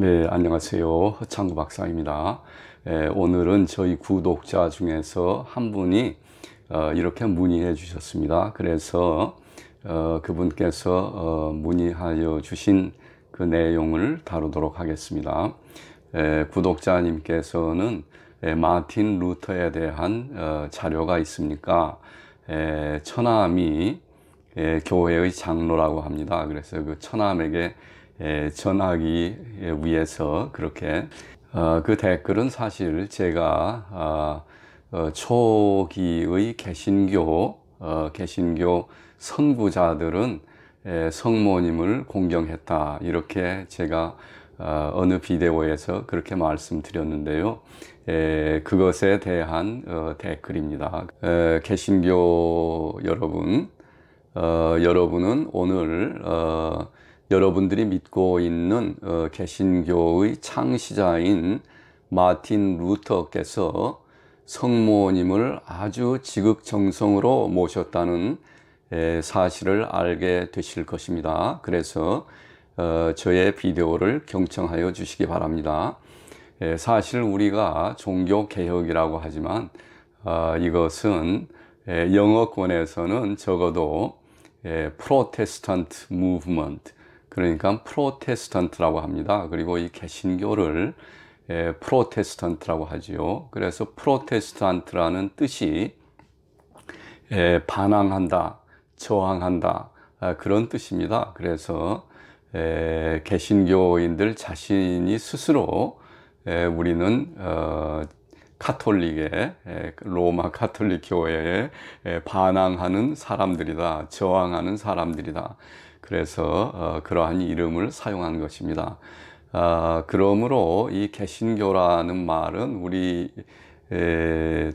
네, 안녕하세요. 허창구 박사입니다. 에, 예, 오늘은 저희 구독자 중에서 한 분이 어, 이렇게 문의해 주셨습니다. 그래서 어, 그분께서 어, 문의하여 주신 그 내용을 다루도록 하겠습니다. 에, 예, 구독자님께서는 에, 예, 마틴 루터에 대한 어, 자료가 있습니까? 에, 천암이 에, 교회의 장로라고 합니다. 그래서 그 천암에게 예, 전하기 예, 위해서 그렇게 어, 그 댓글은 사실 제가 아, 어, 초기의 개신교 어, 개신교 선구자들은 예, 성모님을 공경했다 이렇게 제가 어느 비디오에서 그렇게 말씀드렸는데요. 그것에 대한 댓글입니다. 개신교 여러분, 여러분은 오늘 여러분들이 믿고 있는 어, 개신교의 창시자인 마틴 루터께서 성모님을 아주 지극정성으로 모셨다는 사실을 알게 되실 것입니다. 그래서 어, 저의 비디오를 경청하여 주시기 바랍니다. 사실 우리가 종교개혁이라고 하지만 아, 이것은 영어권에서는 적어도 프로테스탄트 무브먼트 그러니까 프로테스턴트라고 합니다. 그리고 이 개신교를 예, 프로테스턴트라고 하지요. 그래서 프로테스턴트라는 뜻이 예, 반항한다, 저항한다 아, 그런 뜻입니다. 그래서 예, 개신교인들 자신이 스스로 예, 우리는 어, 카톨릭의 예, 그 로마 카톨릭 교회에 예, 반항하는 사람들이다. 저항하는 사람들이다. 그래서 어, 그러한 이름을 사용한 것입니다. 아, 그러므로 이 개신교라는 말은 우리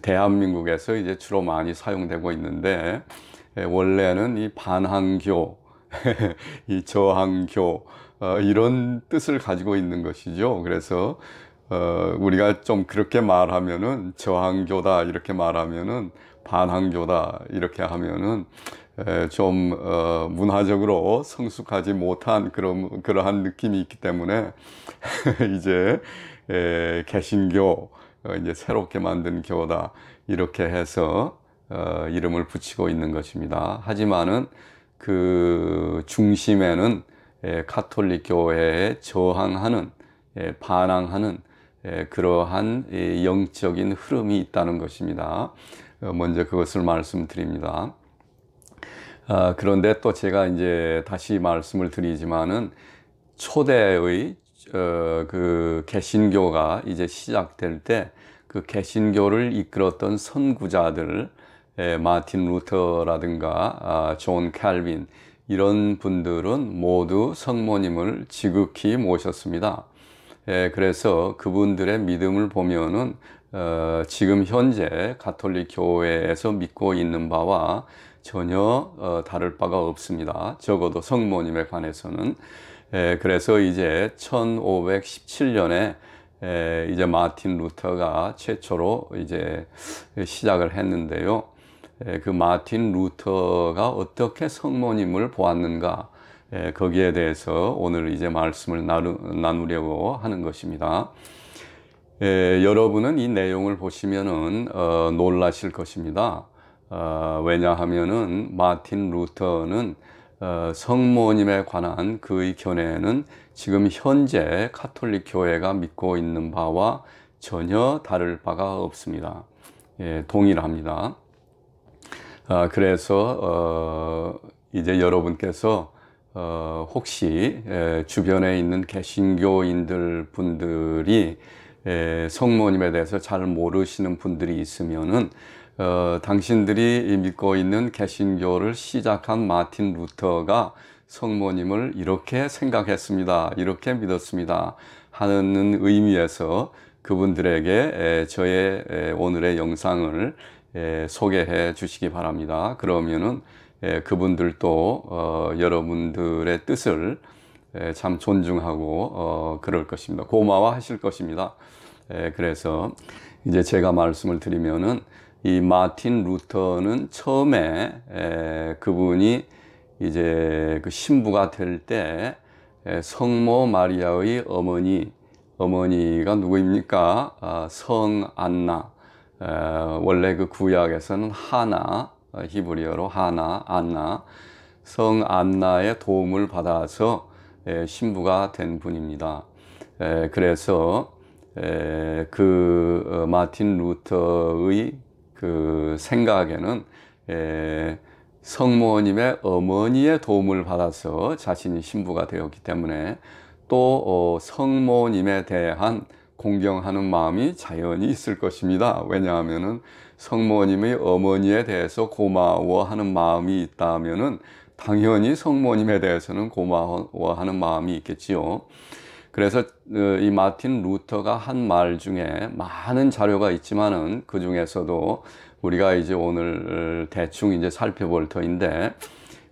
대한민국에서 이제 주로 많이 사용되고 있는데 원래는 이 반항교, 이 저항교 어, 이런 뜻을 가지고 있는 것이죠. 그래서 어, 우리가 좀 그렇게 말하면은 저항교다 이렇게 말하면은 반항교다 이렇게 하면은 에, 좀 어, 문화적으로 성숙하지 못한 그런 그러한 느낌이 있기 때문에 이제 에, 개신교 어, 이제 새롭게 만든 교다 이렇게 해서 어, 이름을 붙이고 있는 것입니다. 하지만은 그 중심에는 에, 카톨릭 교회에 저항하는 에, 반항하는 예, 그러한 예, 영적인 흐름이 있다는 것입니다. 어, 먼저 그것을 말씀드립니다. 아, 그런데 또 제가 이제 다시 말씀을 드리지만은 초대의 어, 그 개신교가 이제 시작될 때 그 개신교를 이끌었던 선구자들 예, 마틴 루터라든가 아, 존 칼빈 이런 분들은 모두 성모님을 지극히 모셨습니다. 예, 그래서 그분들의 믿음을 보면은 어, 지금 현재 가톨릭 교회에서 믿고 있는 바와 전혀 어, 다를 바가 없습니다. 적어도 성모님에 관해서는 예, 그래서 이제 1517년에 예, 이제 마틴 루터가 최초로 이제 시작을 했는데요. 예, 그 마틴 루터가 어떻게 성모님을 보았는가? 예, 거기에 대해서 오늘 이제 말씀을 나누, 나누려고 하는 것입니다. 예, 여러분은 이 내용을 보시면은 어, 놀라실 것입니다. 어, 왜냐하면은 마틴 루터는 어, 성모님에 관한 그의 견해는 지금 현재 카톨릭 교회가 믿고 있는 바와 전혀 다를 바가 없습니다. 예, 동일합니다. 아, 그래서 어, 이제 여러분께서 어, 혹시 에, 주변에 있는 개신교인들 분들이 에, 성모님에 대해서 잘 모르시는 분들이 있으면은 어, 당신들이 믿고 있는 개신교를 시작한 마틴 루터가 성모님을 이렇게 생각했습니다. 이렇게 믿었습니다. 하는 의미에서 그분들에게 저의 오늘의 영상을 소개해 주시기 바랍니다. 그러면은 예, 그분들도 어, 여러분들의 뜻을 예, 참 존중하고 어, 그럴 것입니다. 고마워하실 것입니다. 예, 그래서 이제 제가 말씀을 드리면은 이 마틴 루터는 처음에 그분이 이제 그 신부가 될 때 성모 마리아의 어머니 어머니가 누구입니까? 아, 성 안나 어, 원래 그 구약에서는 하나 어, 히브리어로 하나, 안나, 성 안나의 도움을 받아서 신부가 된 분입니다. 그래서 그 어, 마틴 루터의 그 생각에는 성모님의 어머니의 도움을 받아서 자신이 신부가 되었기 때문에 또 어, 성모님에 대한 공경하는 마음이 자연히 있을 것입니다. 왜냐하면은 성모님의 어머니에 대해서 고마워하는 마음이 있다면은 당연히 성모님에 대해서는 고마워하는 마음이 있겠지요. 그래서 어, 이 마틴 루터가 한 말 중에 많은 자료가 있지만은 그 중에서도 우리가 이제 오늘 대충 이제 살펴볼 터인데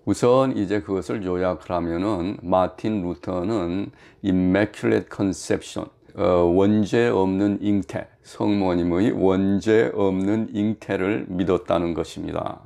우선 이제 그것을 요약 하면은 마틴 루터는 immaculate conception 어, 원죄 없는 잉태, 성모님의 원죄 없는 잉태를 믿었다는 것입니다.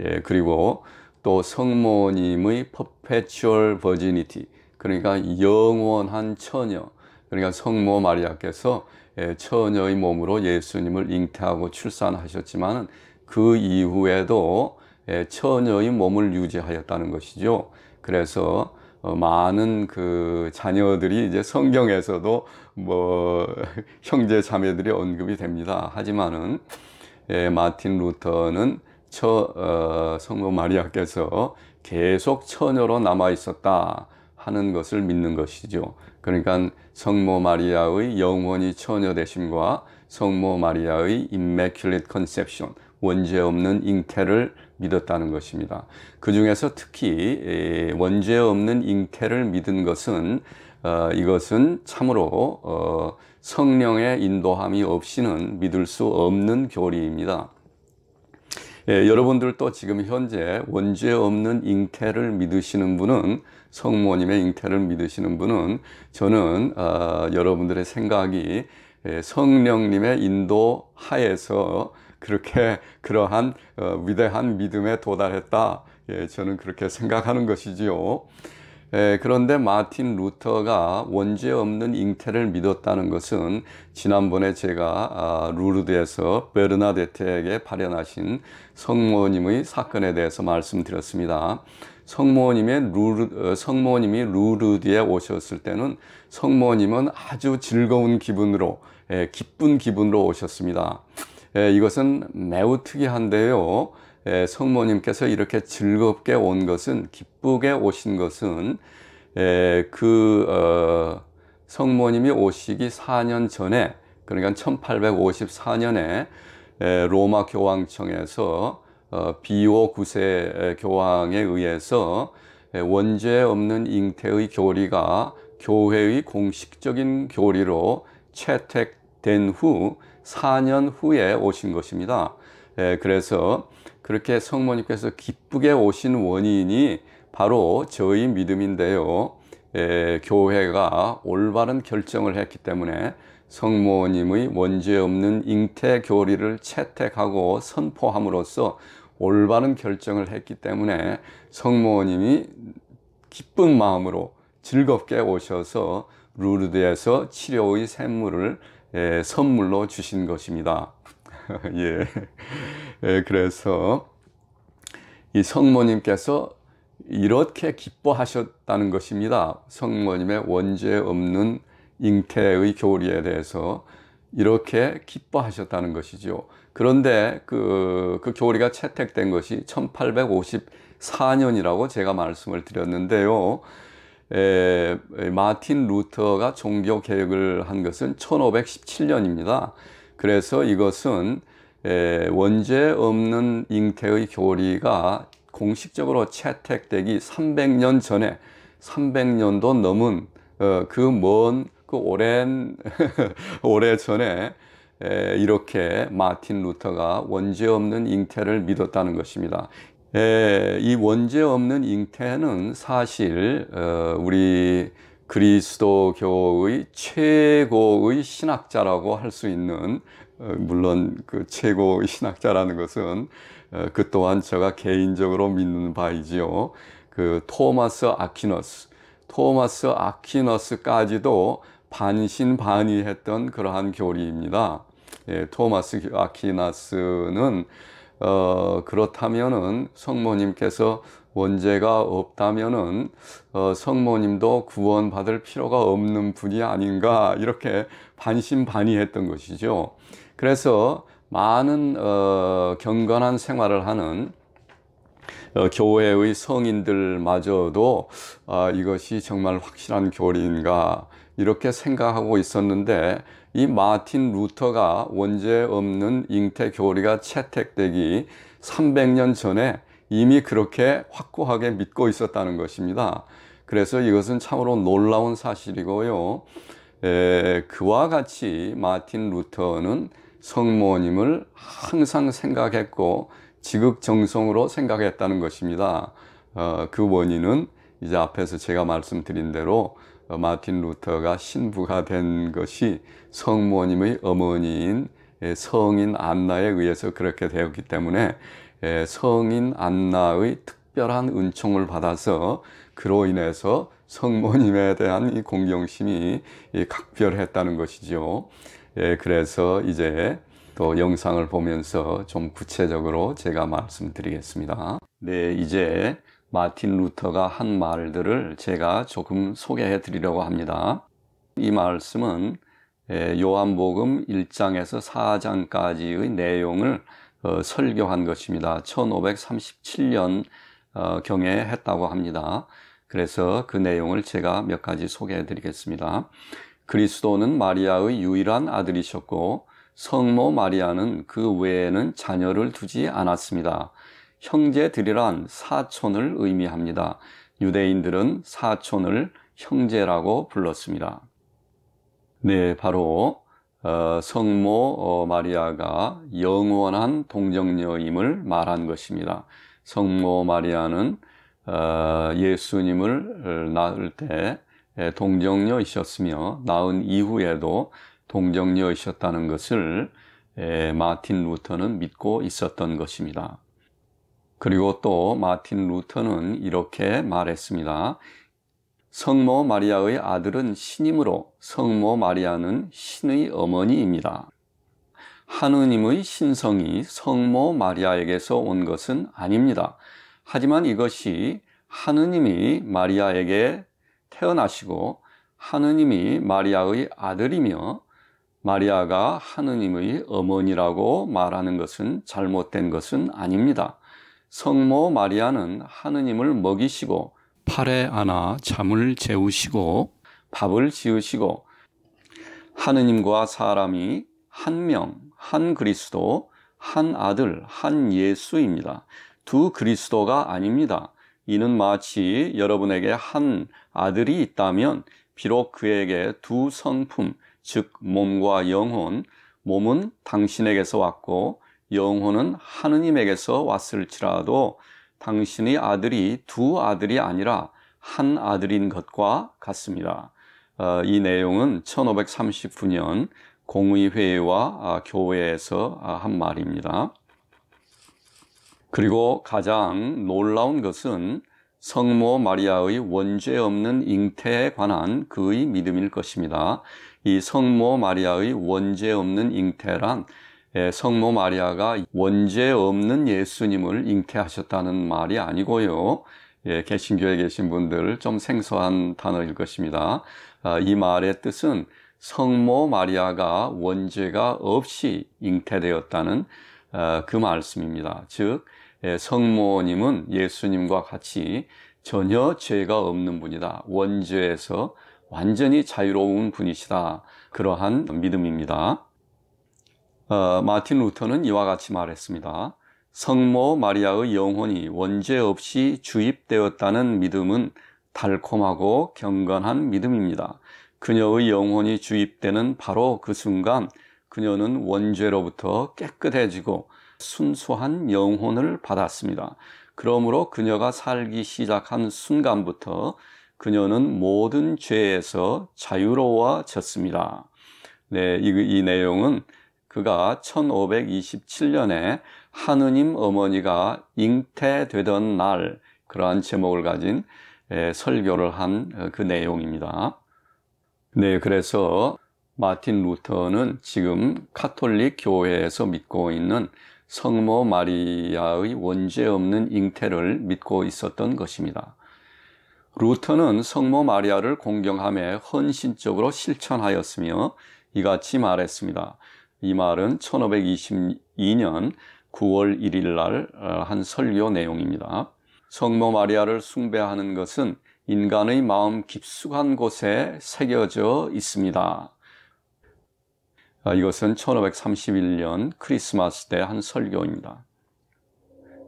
예, 그리고 또 성모님의 perpetual virginity, 그러니까 영원한 처녀, 그러니까 성모 마리아께서 예, 처녀의 몸으로 예수님을 잉태하고 출산하셨지만 그 이후에도 예, 처녀의 몸을 유지하였다는 것이죠. 그래서 어, 많은 그 자녀들이 이제 성경에서도 뭐 형제 자매들이 언급이 됩니다. 하지만은 예, 마틴 루터는 처, 어, 성모 마리아께서 계속 처녀로 남아 있었다 하는 것을 믿는 것이죠. 그러니까 성모 마리아의 영원히 처녀 되심과 성모 마리아의 인맥큘릿 컨셉션 원죄 없는 잉태를 믿었다는 것입니다. 그 중에서 특히 원죄 없는 잉태를 믿은 것은 어, 이것은 참으로 어, 성령의 인도함이 없이는 믿을 수 없는 교리입니다. 예, 여러분들도 지금 현재 원죄 없는 잉태를 믿으시는 분은 성모님의 잉태를 믿으시는 분은 저는 어, 여러분들의 생각이 성령님의 인도 하에서 그렇게 그러한 어, 위대한 믿음에 도달했다. 예, 저는 그렇게 생각하는 것이지요. 예, 그런데 마틴 루터가 원죄 없는 잉태를 믿었다는 것은 지난번에 제가 아, 루르드에서 베르나데테에게 발현하신 성모님의 사건에 대해서 말씀드렸습니다. 성모님의 루르, 어, 성모님이 루르드에 오셨을 때는 성모님은 아주 즐거운 기분으로, 예, 기쁜 기분으로 오셨습니다. 예, 이것은 매우 특이한데요. 예, 성모님께서 이렇게 즐겁게 온 것은 기쁘게 오신 것은 예, 그 어, 성모님이 오시기 4년 전에 그러니까 1854년에 예, 로마 교황청에서 어, 비오 9세 교황에 의해서 예, 원죄 없는 잉태의 교리가 교회의 공식적인 교리로 채택 된후 4년 후에 오신 것입니다. 예, 그래서 그렇게 성모님께서 기쁘게 오신 원인이 바로 저희 믿음인데요. 예, 교회가 올바른 결정을 했기 때문에 성모님의 원죄 없는 잉태 교리를 채택하고 선포함으로써 올바른 결정을 했기 때문에 성모님이 기쁜 마음으로 즐겁게 오셔서 루르드에서 치료의 샘물을 예, 선물로 주신 것입니다. 예. 예, 그래서 이 성모님께서 이렇게 기뻐하셨다는 것입니다. 성모님의 원죄 없는 잉태의 교리에 대해서 이렇게 기뻐하셨다는 것이죠. 그런데 그, 그 교리가 채택된 것이 1854년이라고 제가 말씀을 드렸는데요. 에, 마틴 루터가 종교 개혁을 한 것은 1517년입니다. 그래서 이것은 에, 원죄 없는 잉태의 교리가 공식적으로 채택되기 300년 전에 300년도 넘은 어, 그먼그 그 오랜 오래 전에 에, 이렇게 마틴 루터가 원죄 없는 잉태를 믿었다는 것입니다. 에, 예, 이 원죄 없는 잉태는 사실 어, 우리 그리스도교의 최고의 신학자라고 할 수 있는 어, 물론 그 최고의 신학자라는 것은 어, 그 또한 제가 개인적으로 믿는 바이지요. 그 토마스 아퀴너스, 토마스 아퀴너스까지도 반신반의했던 그러한 교리입니다. 예, 토마스 아퀴나스는 어, 그렇다면은 성모님께서 원죄가 없다면은 어, 성모님도 구원받을 필요가 없는 분이 아닌가 이렇게 반신반의했던 것이죠. 그래서 많은 어, 경건한 생활을 하는 어, 교회의 성인들마저도 아, 이것이 정말 확실한 교리인가 이렇게 생각하고 있었는데 이 마틴 루터가 원죄 없는 잉태 교리가 채택되기 300년 전에 이미 그렇게 확고하게 믿고 있었다는 것입니다. 그래서 이것은 참으로 놀라운 사실이고요. 에, 그와 같이 마틴 루터는 성모님을 항상 생각했고 지극정성으로 생각했다는 것입니다. 어, 그 원인은 이제 앞에서 제가 말씀드린 대로 어, 마틴 루터가 신부가 된 것이 성모님의 어머니인 예, 성인 안나에 의해서 그렇게 되었기 때문에 예, 성인 안나의 특별한 은총을 받아서 그로 인해서 성모님에 대한 이 공경심이 각별했다는 것이죠. 예, 그래서 이제 또 영상을 보면서 좀 구체적으로 제가 말씀드리겠습니다. 네, 이제 마틴 루터가 한 말들을 제가 조금 소개해 드리려고 합니다. 이 말씀은 예, 요한복음 1장에서 4장까지의 내용을 어, 설교한 것입니다. 1537년 어, 경에 했다고 합니다. 그래서 그 내용을 제가 몇 가지 소개해 드리겠습니다. 그리스도는 마리아의 유일한 아들이셨고 성모 마리아는 그 외에는 자녀를 두지 않았습니다. 형제들이란 사촌을 의미합니다. 유대인들은 사촌을 형제라고 불렀습니다. 네, 바로 어, 성모 어, 마리아가 영원한 동정녀임을 말한 것입니다. 성모 마리아는 어, 예수님을 낳을 때 동정녀이셨으며 낳은 이후에도 동정녀이셨다는 것을 마틴 루터는 믿고 있었던 것입니다. 그리고 또 마틴 루터는 이렇게 말했습니다. 성모 마리아의 아들은 신이므로 성모 마리아는 신의 어머니입니다. 하느님의 신성이 성모 마리아에게서 온 것은 아닙니다. 하지만 이것이 하느님이 마리아에게 태어나시고 하느님이 마리아의 아들이며 마리아가 하느님의 어머니라고 말하는 것은 잘못된 것은 아닙니다. 성모 마리아는 하느님을 먹이시고 팔에 안아 잠을 재우시고 밥을 지으시고 하느님과 사람이 한 명, 한 그리스도, 한 아들, 한 예수입니다. 두 그리스도가 아닙니다. 이는 마치 여러분에게 한 아들이 있다면 비록 그에게 두 성품, 즉 몸과 영혼, 몸은 당신에게서 왔고 영혼은 하느님에게서 왔을지라도 당신의 아들이 두 아들이 아니라 한 아들인 것과 같습니다. 어, 이 내용은 1539년 공의회와 아, 교회에서 아, 한 말입니다. 그리고 가장 놀라운 것은 성모 마리아의 원죄 없는 잉태에 관한 그의 믿음일 것입니다. 이 성모 마리아의 원죄 없는 잉태란 예, 성모 마리아가 원죄 없는 예수님을 잉태하셨다는 말이 아니고요. 예, 개신교에 계신 분들 좀 생소한 단어일 것입니다. 아, 이 말의 뜻은 성모 마리아가 원죄가 없이 잉태되었다는 아, 그 말씀입니다. 즉, 예, 성모님은 예수님과 같이 전혀 죄가 없는 분이다. 원죄에서 완전히 자유로운 분이시다. 그러한 믿음입니다. 어, 마틴 루터는 이와 같이 말했습니다. 성모 마리아의 영혼이 원죄 없이 주입되었다는 믿음은 달콤하고 경건한 믿음입니다. 그녀의 영혼이 주입되는 바로 그 순간 그녀는 원죄로부터 깨끗해지고 순수한 영혼을 받았습니다. 그러므로 그녀가 살기 시작한 순간부터 그녀는 모든 죄에서 자유로워졌습니다. 네, 이, 이 내용은 그가 1527년에 하느님 어머니가 잉태되던 날 그러한 제목을 가진 설교를 한그 어, 내용입니다. 네, 그래서 마틴 루터는 지금 카톨릭 교회에서 믿고 있는 성모 마리아의 원죄 없는 잉태를 믿고 있었던 것입니다. 루터는 성모 마리아를 공경함에 헌신적으로 실천하였으며 이같이 말했습니다. 이 말은 1522년 9월 1일 날 한 설교 내용입니다. 성모 마리아를 숭배하는 것은 인간의 마음 깊숙한 곳에 새겨져 있습니다. 아, 이것은 1531년 크리스마스 때 한 설교입니다.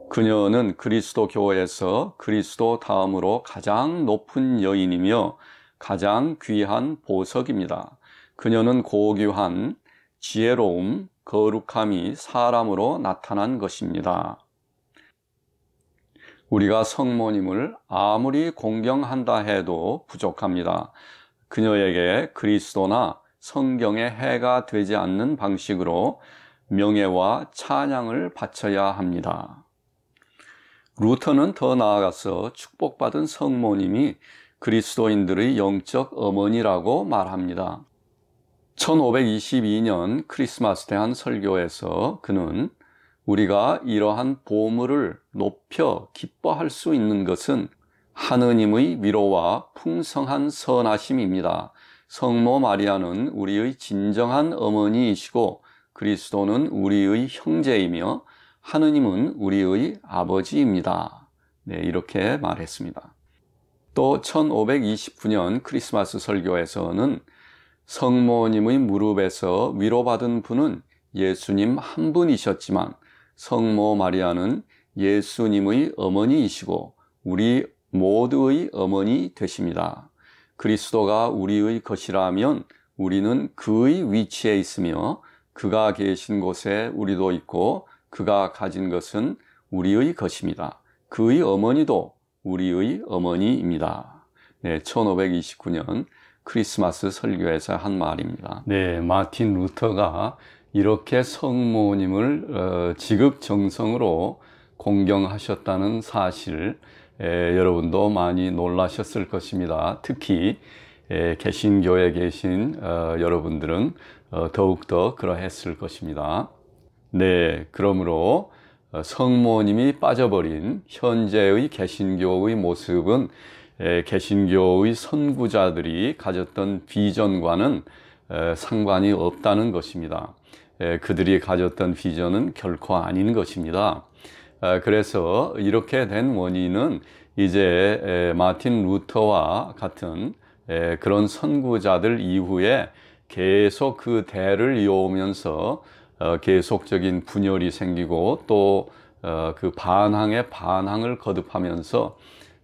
그녀는 그리스도 교회에서 그리스도 다음으로 가장 높은 여인이며 가장 귀한 보석입니다. 그녀는 고귀한 지혜로움, 거룩함이 사람으로 나타난 것입니다. 우리가 성모님을 아무리 공경한다 해도 부족합니다. 그녀에게 그리스도나 성경의 해가 되지 않는 방식으로 명예와 찬양을 바쳐야 합니다. 루터는 더 나아가서 축복받은 성모님이 그리스도인들의 영적 어머니라고 말합니다. 1522년 크리스마스 대한 설교에서 그는 우리가 이러한 보물을 높여 기뻐할 수 있는 것은 하느님의 위로와 풍성한 선하심입니다. 성모 마리아는 우리의 진정한 어머니이시고 그리스도는 우리의 형제이며 하느님은 우리의 아버지입니다. 네, 이렇게 말했습니다. 또 1529년 크리스마스 설교에서는 성모님의 무릎에서 위로받은 분은 예수님 한 분이셨지만 성모 마리아는 예수님의 어머니이시고 우리 모두의 어머니 되십니다. 그리스도가 우리의 것이라면 우리는 그의 위치에 있으며 그가 계신 곳에 우리도 있고 그가 가진 것은 우리의 것입니다. 그의 어머니도 우리의 어머니입니다. 네, 1529년 크리스마스 설교에서 한 말입니다. 네, 마틴 루터가 이렇게 성모님을 어, 지극정성으로 공경하셨다는 사실 에, 여러분도 많이 놀라셨을 것입니다. 특히 에, 개신교에 계신 어, 여러분들은 어, 더욱더 그러했을 것입니다. 네, 그러므로 어, 성모님이 빠져버린 현재의 개신교의 모습은 개신교의 선구자들이 가졌던 비전과는 상관이 없다는 것입니다. 그들이 가졌던 비전은 결코 아닌 것입니다. 아, 그래서 이렇게 된 원인은 이제 마틴 루터와 같은 그런 선구자들 이후에 계속 그 대를 이어오면서 어, 계속적인 분열이 생기고 또그 어, 반항에 반항을 거듭하면서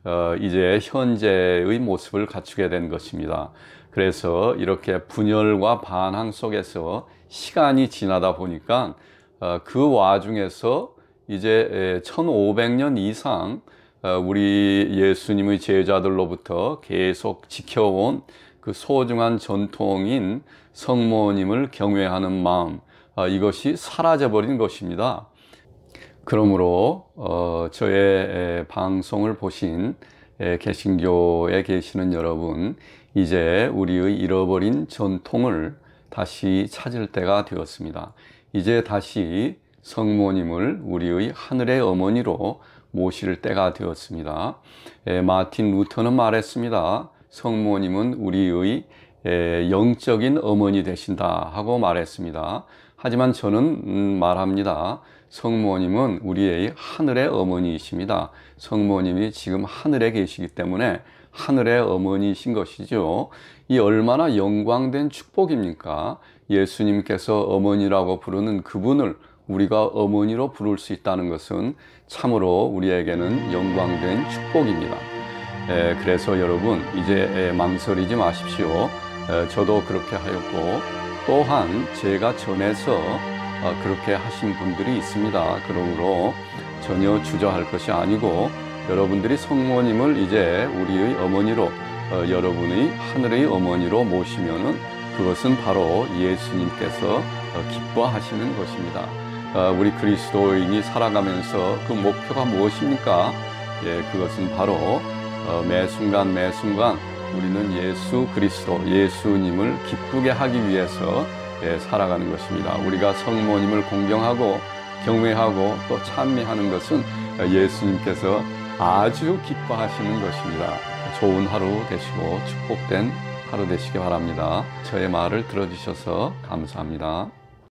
어, 이제 현재의 모습을 갖추게 된 것입니다. 그래서 이렇게 분열과 반항 속에서 시간이 지나다 보니까 어, 그 와중에서 이제 1500년 이상 어, 우리 예수님의 제자들로부터 계속 지켜온 그 소중한 전통인 성모님을 경외하는 마음 이것이 사라져버린 것입니다. 그러므로 어, 저의 방송을 보신 개신교에 계시는 여러분 이제 우리의 잃어버린 전통을 다시 찾을 때가 되었습니다. 이제 다시 성모님을 우리의 하늘의 어머니로 모실 때가 되었습니다. 마틴 루터는 말했습니다. 성모님은 우리의 영적인 어머니 되신다 하고 말했습니다. 하지만 저는 음, 말합니다. 성모님은 우리의 하늘의 어머니이십니다. 성모님이 지금 하늘에 계시기 때문에 하늘의 어머니이신 것이죠. 이 얼마나 영광된 축복입니까? 예수님께서 어머니라고 부르는 그분을 우리가 어머니로 부를 수 있다는 것은 참으로 우리에게는 영광된 축복입니다. 에, 그래서 여러분 이제 망설이지 마십시오. 에, 저도 그렇게 하였고 또한 제가 전해서 어, 그렇게 하신 분들이 있습니다. 그러므로 전혀 주저할 것이 아니고 여러분들이 성모님을 이제 우리의 어머니로 어, 여러분의 하늘의 어머니로 모시면은 그것은 바로 예수님께서 어, 기뻐하시는 것입니다. 우리 그리스도인이 살아가면서 그 목표가 무엇입니까? 예, 그것은 바로 매 순간 매 순간 우리는 예수 그리스도 예수님을 기쁘게 하기 위해서 예, 살아가는 것입니다. 우리가 성모님을 공경하고 경외하고 또 찬미하는 것은 예수님께서 아주 기뻐하시는 것입니다. 좋은 하루 되시고 축복된 하루 되시기 바랍니다. 저의 말을 들어주셔서 감사합니다.